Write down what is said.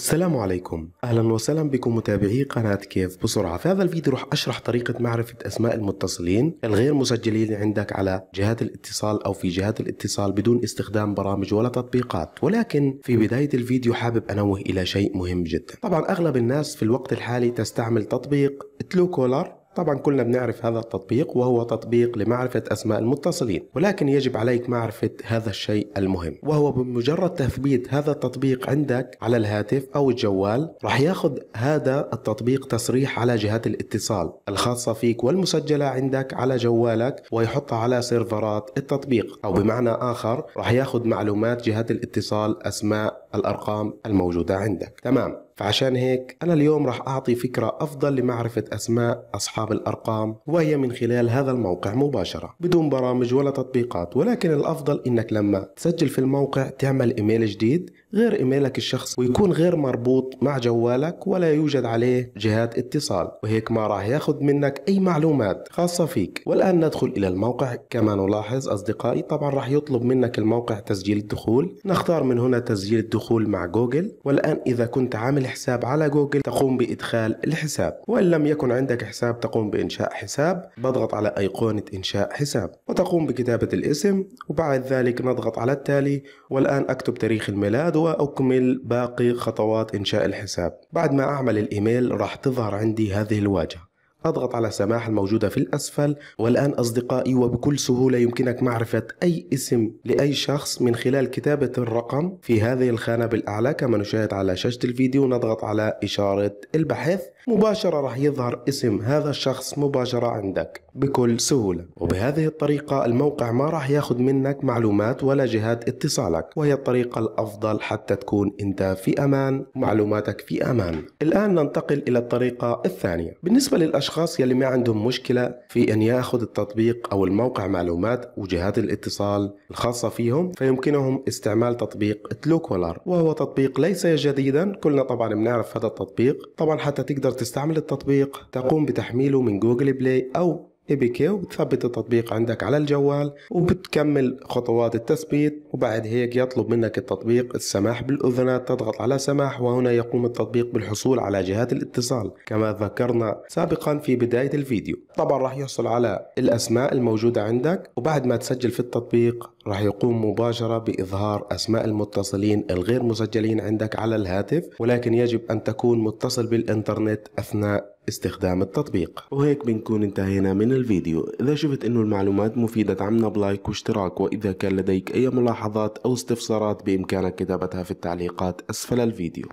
السلام عليكم اهلا وسهلا بكم متابعي قناة كيف بسرعة في هذا الفيديو راح اشرح طريقة معرفة اسماء المتصلين الغير مسجلين عندك على جهات الاتصال او في جهات الاتصال بدون استخدام برامج ولا تطبيقات ولكن في بداية الفيديو حابب انوه الى شيء مهم جدا طبعا اغلب الناس في الوقت الحالي تستعمل تطبيق تلو كولر طبعا كلنا بنعرف هذا التطبيق وهو تطبيق لمعرفة أسماء المتصلين ولكن يجب عليك معرفة هذا الشيء المهم وهو بمجرد تثبيت هذا التطبيق عندك على الهاتف أو الجوال راح ياخذ هذا التطبيق تصريح على جهات الاتصال الخاصة فيك والمسجلة عندك على جوالك ويحطها على سيرفرات التطبيق أو بمعنى آخر راح ياخذ معلومات جهات الاتصال أسماء الأرقام الموجودة عندك تمام فعشان هيك أنا اليوم راح أعطي فكرة أفضل لمعرفة أسماء أصحاب الأرقام وهي من خلال هذا الموقع مباشرة بدون برامج ولا تطبيقات ولكن الأفضل إنك لما تسجل في الموقع تعمل إيميل جديد غير إيميلك الشخصي ويكون غير مربوط مع جوالك ولا يوجد عليه جهات اتصال وهيك ما راح ياخذ منك أي معلومات خاصة فيك والآن ندخل إلى الموقع كما نلاحظ أصدقائي طبعا راح يطلب منك الموقع تسجيل الدخول نختار من هنا تسجيل الدخول الدخول مع جوجل والآن إذا كنت عامل حساب على جوجل تقوم بإدخال الحساب وإن لم يكن عندك حساب تقوم بإنشاء حساب بضغط على أيقونة إنشاء حساب وتقوم بكتابة الاسم وبعد ذلك نضغط على التالي والآن أكتب تاريخ الميلاد وأكمل باقي خطوات إنشاء الحساب بعد ما أعمل الإيميل راح تظهر عندي هذه الواجهة اضغط على سماح الموجودة في الأسفل والآن أصدقائي وبكل سهولة يمكنك معرفة أي اسم لأي شخص من خلال كتابة الرقم في هذه الخانة بالأعلى كما نشاهد على شاشة الفيديو نضغط على إشارة البحث مباشرة راح يظهر اسم هذا الشخص مباشرة عندك بكل سهولة وبهذه الطريقة الموقع ما راح ياخذ منك معلومات ولا جهات اتصالك وهي الطريقة الأفضل حتى تكون أنت في أمان معلوماتك في أمان الآن ننتقل إلى الطريقة الثانية بالنسبة للأشخاص الأشخاص يلي ما عندهم مشكلة في أن يأخذ التطبيق أو الموقع معلومات وجهات الاتصال الخاصة فيهم فيمكنهم استعمال تطبيق تلوكولار وهو تطبيق ليس جديدا كلنا طبعا بنعرف هذا التطبيق طبعا حتى تقدر تستعمل التطبيق تقوم بتحميله من جوجل بلاي أو اي بي كي وبتثبت التطبيق عندك على الجوال وبتكمل خطوات التثبيت وبعد هيك يطلب منك التطبيق السماح بالاذنات تضغط على سماح وهنا يقوم التطبيق بالحصول على جهات الاتصال كما ذكرنا سابقا في بداية الفيديو طبعا راح يحصل على الاسماء الموجودة عندك وبعد ما تسجل في التطبيق راح يقوم مباشرة بإظهار أسماء المتصلين الغير مسجلين عندك على الهاتف ولكن يجب أن تكون متصل بالإنترنت أثناء استخدام التطبيق وهيك بنكون انتهينا من الفيديو إذا شفت أنه المعلومات مفيدة دعمنا بلايك واشتراك وإذا كان لديك أي ملاحظات أو استفسارات بإمكانك كتابتها في التعليقات أسفل الفيديو